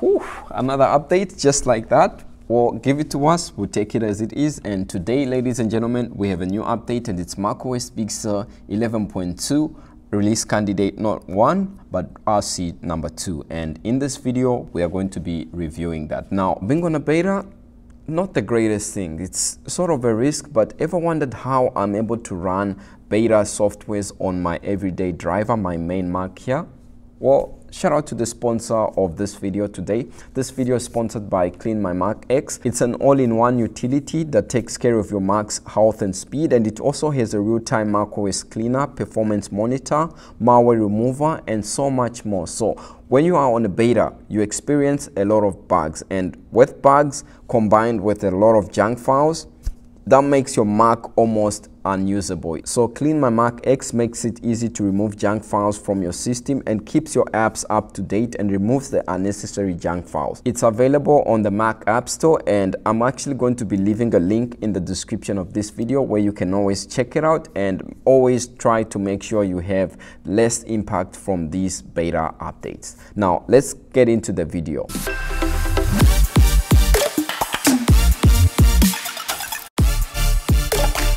Whew, another update just like that or well, give it to us we'll take it as it is and today ladies and gentlemen we have a new update and it's macOS Big Sur 11.2 release candidate not one but RC number two and in this video we are going to be reviewing that now being on a beta not the greatest thing it's sort of a risk but ever wondered how I'm able to run beta softwares on my everyday driver my main Mac here well Shout out to the sponsor of this video today. This video is sponsored by Clean My Mark X. It's an all-in-one utility that takes care of your mark's health and speed and it also has a real-time OS cleaner, performance monitor, malware remover and so much more. So when you are on a beta, you experience a lot of bugs and with bugs combined with a lot of junk files, that makes your Mac almost unusable. So Clean My Mac X makes it easy to remove junk files from your system and keeps your apps up to date and removes the unnecessary junk files. It's available on the Mac App Store and I'm actually going to be leaving a link in the description of this video where you can always check it out and always try to make sure you have less impact from these beta updates. Now let's get into the video.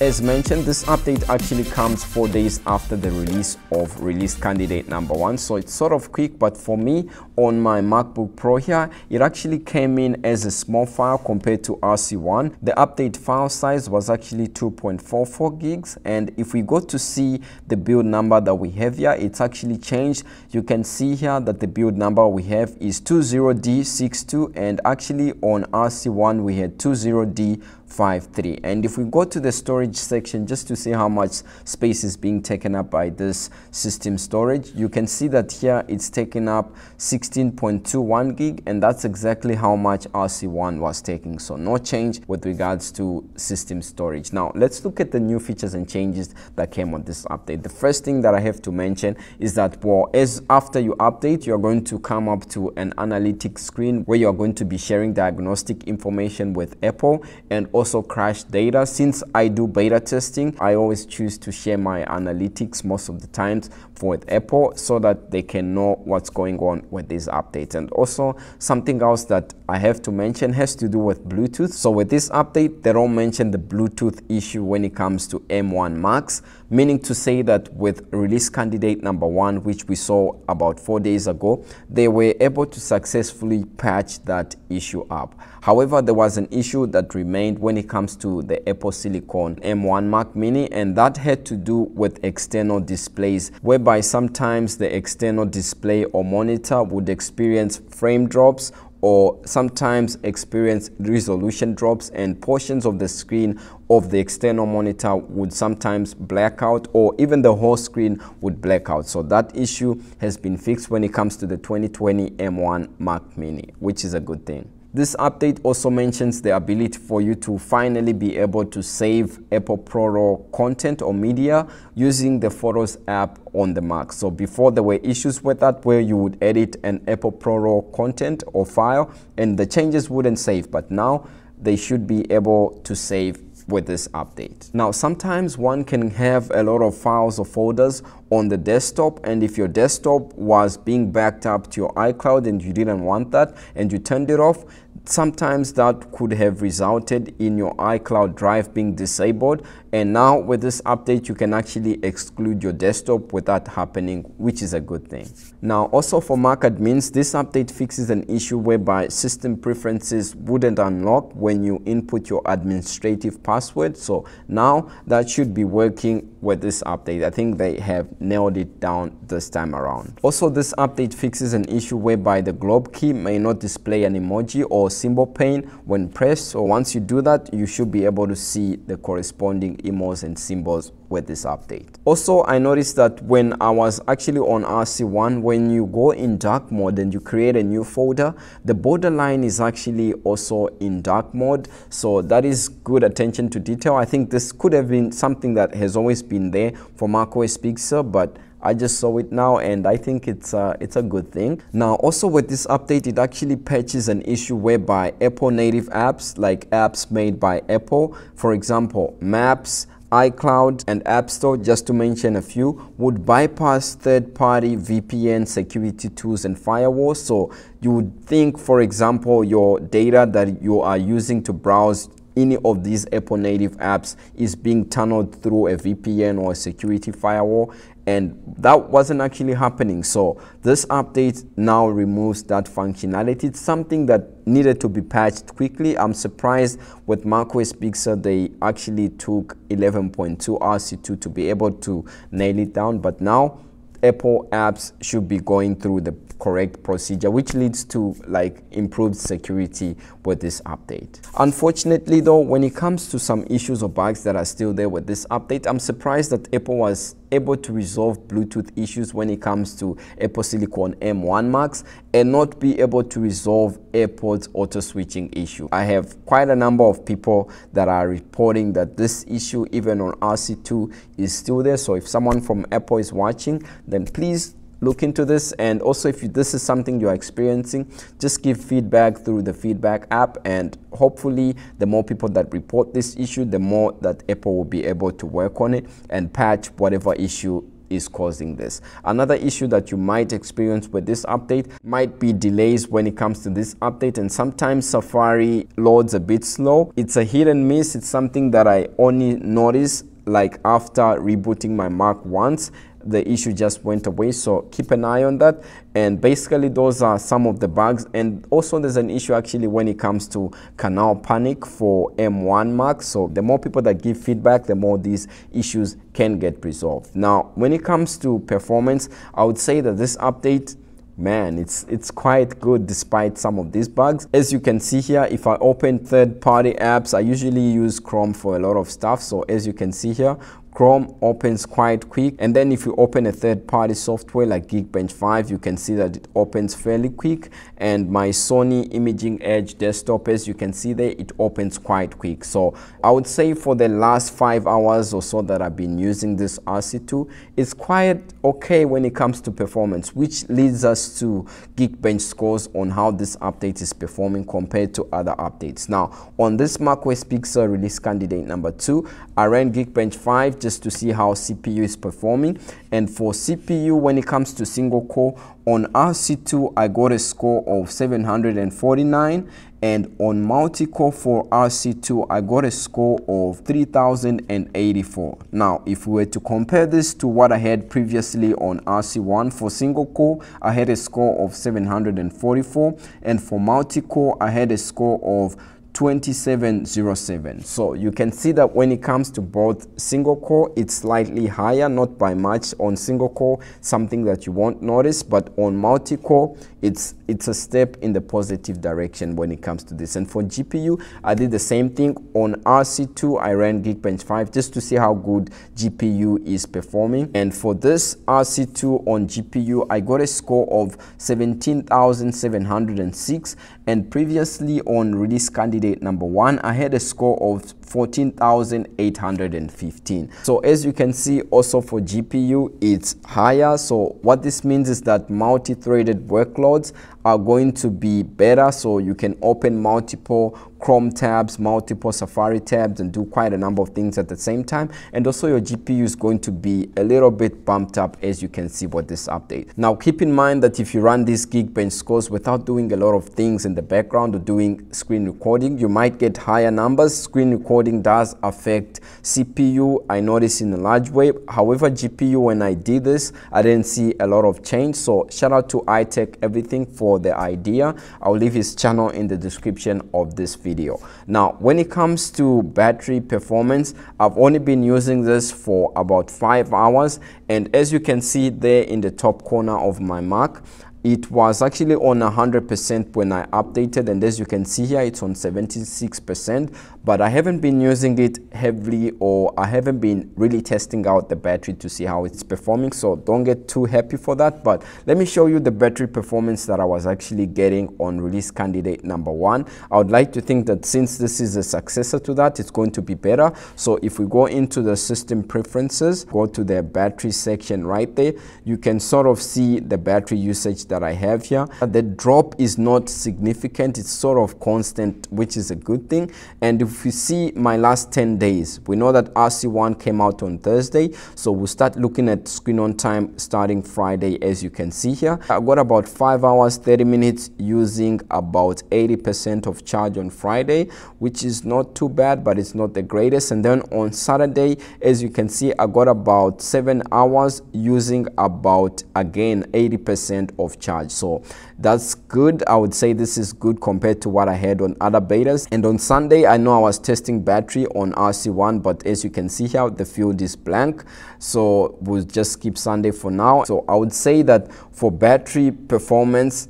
As mentioned, this update actually comes four days after the release of release candidate number one, so it's sort of quick, but for me, on my MacBook Pro here, it actually came in as a small file compared to RC1. The update file size was actually 2.44 gigs, and if we go to see the build number that we have here, it's actually changed. You can see here that the build number we have is 20D62, and actually on RC1 we had 20D 53 and if we go to the storage section just to see how much space is being taken up by this system storage you can see that here it's taking up 16.21 gig and that's exactly how much RC1 was taking so no change with regards to system storage now let's look at the new features and changes that came on this update the first thing that I have to mention is that well as after you update you're going to come up to an analytics screen where you're going to be sharing diagnostic information with Apple and also crash data. Since I do beta testing, I always choose to share my analytics most of the times with Apple so that they can know what's going on with these updates. And also something else that I have to mention has to do with Bluetooth. So with this update, they don't mention the Bluetooth issue when it comes to M1 Max, meaning to say that with release candidate number one, which we saw about four days ago, they were able to successfully patch that issue up. However, there was an issue that remained when it comes to the Apple Silicon M1 Mac Mini and that had to do with external displays whereby sometimes the external display or monitor would experience frame drops or sometimes experience resolution drops and portions of the screen of the external monitor would sometimes black out or even the whole screen would black out. So that issue has been fixed when it comes to the 2020 M1 Mac Mini, which is a good thing. This update also mentions the ability for you to finally be able to save Apple Pro Raw content or media using the Photos app on the Mac. So before there were issues with that where you would edit an Apple Pro Raw content or file and the changes wouldn't save, but now they should be able to save with this update. Now, sometimes one can have a lot of files or folders on the desktop and if your desktop was being backed up to your iCloud and you didn't want that and you turned it off, sometimes that could have resulted in your iCloud drive being disabled and now with this update you can actually exclude your desktop without happening which is a good thing. Now also for Mac admins this update fixes an issue whereby system preferences wouldn't unlock when you input your administrative password so now that should be working with this update. I think they have nailed it down this time around. Also, this update fixes an issue whereby the globe key may not display an emoji or symbol pane when pressed. So once you do that, you should be able to see the corresponding emojis and symbols with this update. Also, I noticed that when I was actually on RC1, when you go in dark mode and you create a new folder, the borderline is actually also in dark mode. So that is good attention to detail. I think this could have been something that has always been there for macOS Pixel, but I just saw it now and I think it's a, it's a good thing. Now also with this update it actually patches an issue whereby Apple native apps like apps made by Apple for example maps iCloud and App Store, just to mention a few, would bypass third-party VPN security tools and firewalls. So you would think, for example, your data that you are using to browse any of these Apple native apps is being tunneled through a VPN or a security firewall and that wasn't actually happening. So this update now removes that functionality. It's something that needed to be patched quickly. I'm surprised with macOS Pixel, they actually took 11.2 RC2 to be able to nail it down. But now Apple apps should be going through the correct procedure, which leads to like improved security with this update. Unfortunately though, when it comes to some issues or bugs that are still there with this update, I'm surprised that Apple was able to resolve Bluetooth issues when it comes to Apple Silicon M1 Max and not be able to resolve AirPods auto switching issue. I have quite a number of people that are reporting that this issue even on RC2 is still there. So if someone from Apple is watching, then please look into this and also if you, this is something you're experiencing just give feedback through the feedback app and hopefully the more people that report this issue the more that apple will be able to work on it and patch whatever issue is causing this another issue that you might experience with this update might be delays when it comes to this update and sometimes safari loads a bit slow it's a hit and miss it's something that i only notice like after rebooting my Mac once the issue just went away. So keep an eye on that. And basically those are some of the bugs. And also there's an issue actually when it comes to canal panic for M1 Mac. So the more people that give feedback, the more these issues can get resolved. Now, when it comes to performance, I would say that this update man it's it's quite good despite some of these bugs as you can see here if i open third-party apps i usually use chrome for a lot of stuff so as you can see here Chrome opens quite quick. And then if you open a third party software like Geekbench 5, you can see that it opens fairly quick. And my Sony Imaging Edge desktop, as you can see there, it opens quite quick. So I would say for the last five hours or so that I've been using this RC2, it's quite okay when it comes to performance, which leads us to Geekbench scores on how this update is performing compared to other updates. Now, on this macOS Pixel release candidate number two, I ran Geekbench 5 just to see how CPU is performing. And for CPU, when it comes to single core, on RC2, I got a score of 749 and on multi-core for RC2 I got a score of 3084. Now if we were to compare this to what I had previously on RC1 for single core I had a score of 744 and for multi-core I had a score of 2707. So you can see that when it comes to both single core, it's slightly higher, not by much on single core, something that you won't notice, but on multi-core, it's it's a step in the positive direction when it comes to this. And for GPU, I did the same thing on RC2. I ran Geekbench 5 just to see how good GPU is performing. And for this RC2 on GPU, I got a score of 17,706. And previously on release candidate number one, I had a score of 14,815. So as you can see also for GPU, it's higher. So what this means is that multi-threaded workloads are going to be better so you can open multiple Chrome tabs, multiple Safari tabs and do quite a number of things at the same time. And also your GPU is going to be a little bit bumped up as you can see with this update. Now keep in mind that if you run these Geekbench scores without doing a lot of things in the background or doing screen recording, you might get higher numbers. Screen recording does affect CPU, I noticed in a large way. However, GPU when I did this, I didn't see a lot of change. So shout out to iTech Everything for the idea. I'll leave his channel in the description of this video. Now, when it comes to battery performance, I've only been using this for about five hours. And as you can see there in the top corner of my Mac, it was actually on 100% when I updated and as you can see here it's on 76% but I haven't been using it heavily or I haven't been really testing out the battery to see how it's performing so don't get too happy for that but let me show you the battery performance that I was actually getting on release candidate number one I would like to think that since this is a successor to that it's going to be better so if we go into the system preferences go to the battery section right there you can sort of see the battery usage that I have here. The drop is not significant, it's sort of constant, which is a good thing. And if you see my last 10 days, we know that RC1 came out on Thursday, so we'll start looking at screen on time starting Friday, as you can see here. I got about 5 hours, 30 minutes using about 80% of charge on Friday, which is not too bad, but it's not the greatest. And then on Saturday, as you can see, I got about 7 hours using about, again, 80% of charge. So that's good. I would say this is good compared to what I had on other betas. And on Sunday, I know I was testing battery on RC1, but as you can see here, the field is blank. So we'll just skip Sunday for now. So I would say that for battery performance,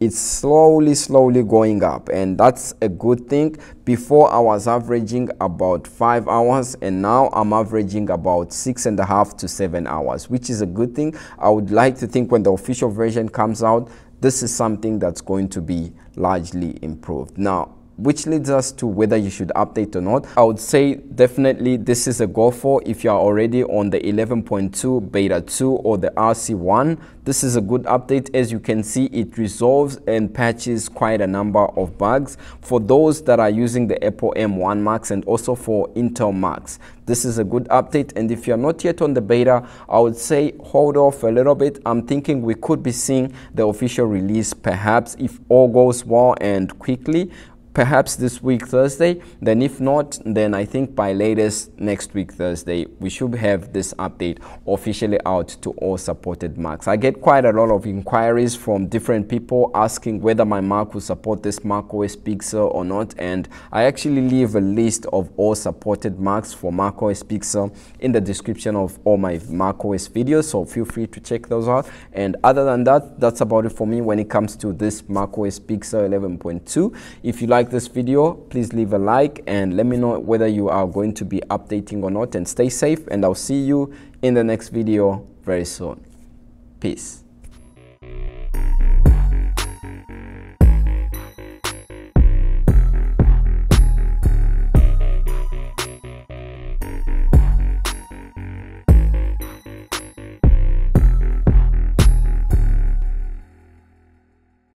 it's slowly slowly going up and that's a good thing before i was averaging about five hours and now i'm averaging about six and a half to seven hours which is a good thing i would like to think when the official version comes out this is something that's going to be largely improved now which leads us to whether you should update or not. I would say definitely this is a go for if you are already on the 11.2 beta 2 or the RC1. This is a good update as you can see it resolves and patches quite a number of bugs for those that are using the Apple M1 Max and also for Intel Max. This is a good update and if you're not yet on the beta, I would say hold off a little bit. I'm thinking we could be seeing the official release perhaps if all goes well and quickly perhaps this week Thursday. Then if not, then I think by latest next week Thursday, we should have this update officially out to all supported marks. I get quite a lot of inquiries from different people asking whether my mark will support this Mark OS Pixel or not. And I actually leave a list of all supported marks for Mark OS Pixel in the description of all my Mark OS videos. So feel free to check those out. And other than that, that's about it for me when it comes to this Mark OS Pixel 11.2. If you like like this video, please leave a like and let me know whether you are going to be updating or not and stay safe and I'll see you in the next video very soon. Peace.